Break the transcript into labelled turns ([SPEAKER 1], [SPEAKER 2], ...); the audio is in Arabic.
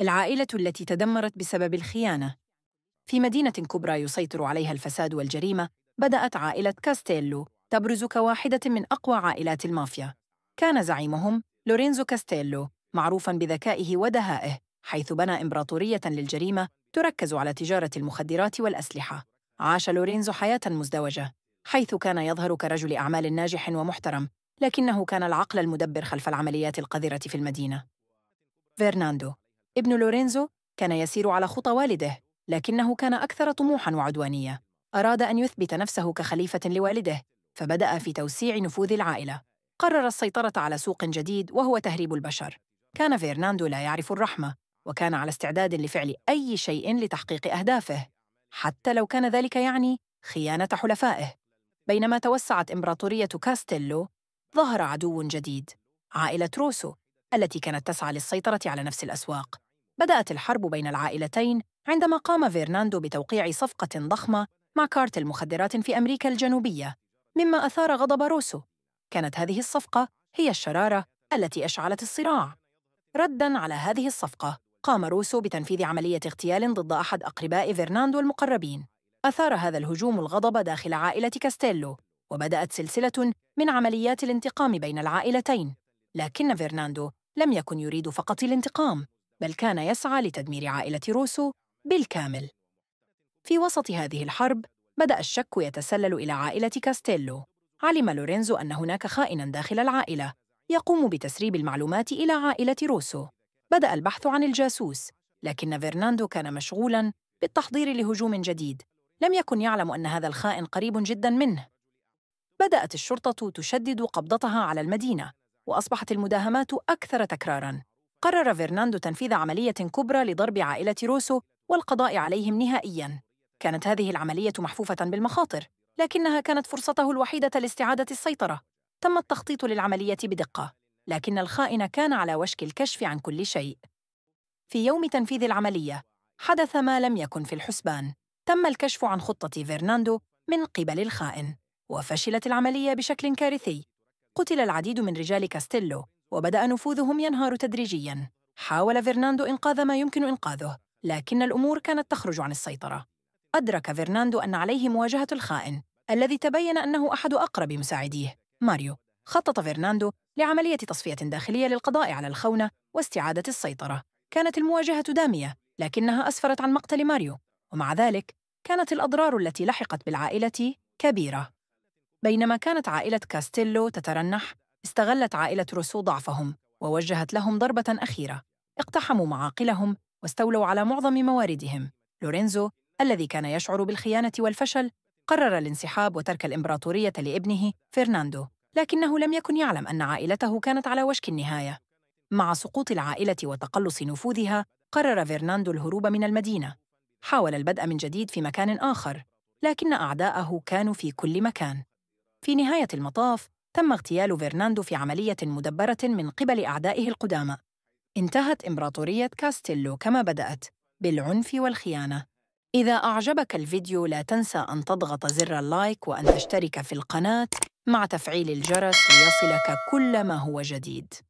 [SPEAKER 1] العائلة التي تدمرت بسبب الخيانة في مدينة كبرى يسيطر عليها الفساد والجريمة بدأت عائلة كاستيلو تبرز كواحدة من أقوى عائلات المافيا كان زعيمهم لورينزو كاستيلو معروفاً بذكائه ودهائه حيث بنى إمبراطورية للجريمة تركز على تجارة المخدرات والأسلحة عاش لورينزو حياة مزدوجة حيث كان يظهر كرجل أعمال ناجح ومحترم لكنه كان العقل المدبر خلف العمليات القذرة في المدينة فرناندو ابن لورينزو كان يسير على خطى والده لكنه كان أكثر طموحاً وعدوانية أراد أن يثبت نفسه كخليفة لوالده فبدأ في توسيع نفوذ العائلة قرر السيطرة على سوق جديد وهو تهريب البشر كان فيرناندو لا يعرف الرحمة وكان على استعداد لفعل أي شيء لتحقيق أهدافه حتى لو كان ذلك يعني خيانة حلفائه بينما توسعت إمبراطورية كاستيلو ظهر عدو جديد عائلة روسو التي كانت تسعى للسيطرة على نفس الأسواق بدأت الحرب بين العائلتين عندما قام فيرناندو بتوقيع صفقة ضخمة مع كارتل مخدرات في أمريكا الجنوبية، مما أثار غضب روسو. كانت هذه الصفقة هي الشرارة التي أشعلت الصراع. رداً على هذه الصفقة، قام روسو بتنفيذ عملية اغتيال ضد أحد أقرباء فيرناندو المقربين. أثار هذا الهجوم الغضب داخل عائلة كاستيلو، وبدأت سلسلة من عمليات الانتقام بين العائلتين. لكن فيرناندو لم يكن يريد فقط الانتقام، بل كان يسعى لتدمير عائلة روسو بالكامل. في وسط هذه الحرب، بدأ الشك يتسلل إلى عائلة كاستيلو. علم لورينزو أن هناك خائناً داخل العائلة يقوم بتسريب المعلومات إلى عائلة روسو. بدأ البحث عن الجاسوس، لكن فرناندو كان مشغولاً بالتحضير لهجوم جديد. لم يكن يعلم أن هذا الخائن قريب جداً منه. بدأت الشرطة تشدد قبضتها على المدينة، وأصبحت المداهمات أكثر تكراراً. قرر فرناندو تنفيذ عملية كبرى لضرب عائلة روسو والقضاء عليهم نهائياً. كانت هذه العملية محفوفة بالمخاطر، لكنها كانت فرصته الوحيدة لاستعادة السيطرة. تم التخطيط للعملية بدقة، لكن الخائن كان على وشك الكشف عن كل شيء. في يوم تنفيذ العملية، حدث ما لم يكن في الحسبان. تم الكشف عن خطة فرناندو من قبل الخائن، وفشلت العملية بشكل كارثي. قتل العديد من رجال كاستيلو، وبدأ نفوذهم ينهار تدريجياً. حاول فرناندو إنقاذ ما يمكن إنقاذه، لكن الأمور كانت تخرج عن السيطرة. أدرك فرناندو أن عليه مواجهة الخائن، الذي تبين أنه أحد أقرب مساعديه، ماريو. خطط فرناندو لعملية تصفية داخلية للقضاء على الخونة واستعادة السيطرة. كانت المواجهة دامية، لكنها أسفرت عن مقتل ماريو، ومع ذلك كانت الأضرار التي لحقت بالعائلة كبيرة. بينما كانت عائلة كاستيلو تترنح استغلت عائلة روسو ضعفهم ووجهت لهم ضربة أخيرة اقتحموا معاقلهم واستولوا على معظم مواردهم لورينزو الذي كان يشعر بالخيانة والفشل قرر الانسحاب وترك الإمبراطورية لابنه فرناندو لكنه لم يكن يعلم أن عائلته كانت على وشك النهاية مع سقوط العائلة وتقلص نفوذها قرر فرناندو الهروب من المدينة حاول البدء من جديد في مكان آخر لكن أعداءه كانوا في كل مكان في نهاية المطاف تم اغتيال فرناندو في عملية مدبرة من قبل أعدائه القدامى. انتهت إمبراطورية كاستيلو كما بدأت، بالعنف والخيانة. إذا أعجبك الفيديو لا تنسى أن تضغط زر اللايك وأن تشترك في القناة مع تفعيل الجرس ليصلك كل ما هو جديد.